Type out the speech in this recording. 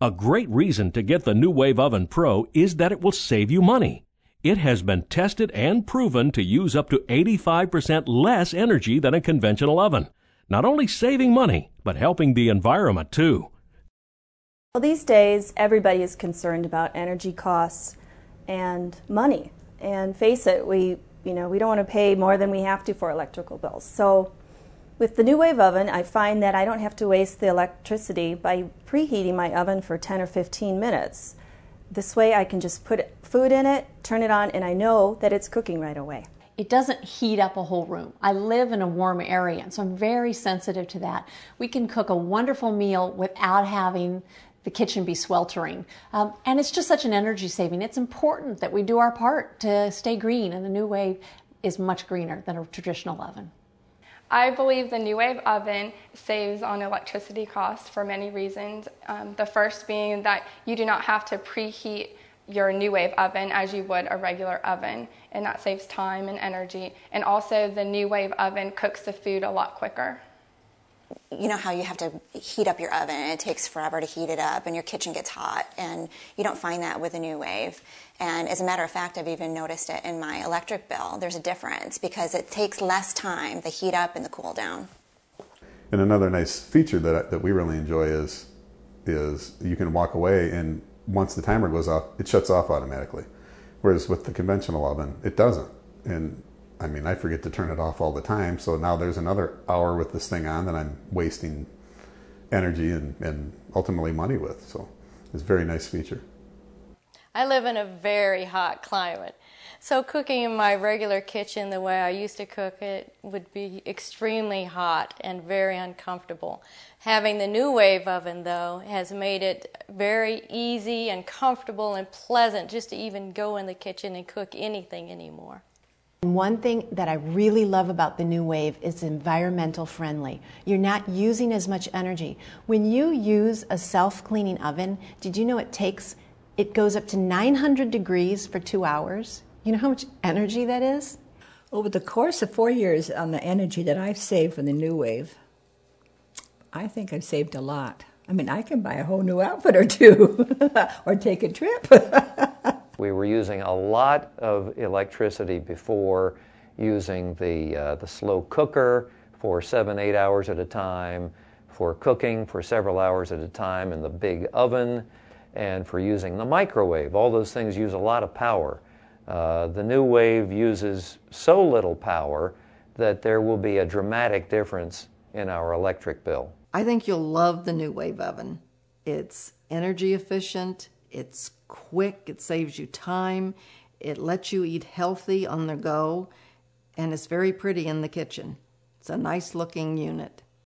A great reason to get the New Wave Oven Pro is that it will save you money. It has been tested and proven to use up to 85% less energy than a conventional oven, not only saving money, but helping the environment too. Well, these days, everybody is concerned about energy costs and money. And face it, we, you know, we don't want to pay more than we have to for electrical bills. So with the new wave oven, I find that I don't have to waste the electricity by preheating my oven for 10 or 15 minutes. This way I can just put food in it, turn it on, and I know that it's cooking right away. It doesn't heat up a whole room. I live in a warm area, and so I'm very sensitive to that. We can cook a wonderful meal without having the kitchen be sweltering. Um, and it's just such an energy saving. It's important that we do our part to stay green, and the new wave is much greener than a traditional oven. I believe the new wave oven saves on electricity costs for many reasons. Um, the first being that you do not have to preheat your new wave oven as you would a regular oven, and that saves time and energy. And also, the new wave oven cooks the food a lot quicker you know how you have to heat up your oven and it takes forever to heat it up and your kitchen gets hot and you don't find that with a new wave and as a matter of fact i've even noticed it in my electric bill there's a difference because it takes less time the heat up and the cool down and another nice feature that, that we really enjoy is is you can walk away and once the timer goes off it shuts off automatically whereas with the conventional oven it doesn't and I mean, I forget to turn it off all the time. So now there's another hour with this thing on that I'm wasting energy and, and ultimately money with. So it's a very nice feature. I live in a very hot climate. So cooking in my regular kitchen the way I used to cook it would be extremely hot and very uncomfortable. Having the new wave oven though has made it very easy and comfortable and pleasant just to even go in the kitchen and cook anything anymore. One thing that I really love about the new wave is environmental friendly. You're not using as much energy. When you use a self-cleaning oven, did you know it takes it goes up to 900 degrees for 2 hours? You know how much energy that is? Over the course of 4 years on the energy that I've saved from the new wave, I think I've saved a lot. I mean, I can buy a whole new outfit or two or take a trip. we were using a lot of electricity before using the, uh, the slow cooker for seven, eight hours at a time, for cooking for several hours at a time in the big oven, and for using the microwave. All those things use a lot of power. Uh, the new wave uses so little power that there will be a dramatic difference in our electric bill. I think you'll love the new wave oven. It's energy efficient, it's quick, it saves you time, it lets you eat healthy on the go, and it's very pretty in the kitchen. It's a nice looking unit.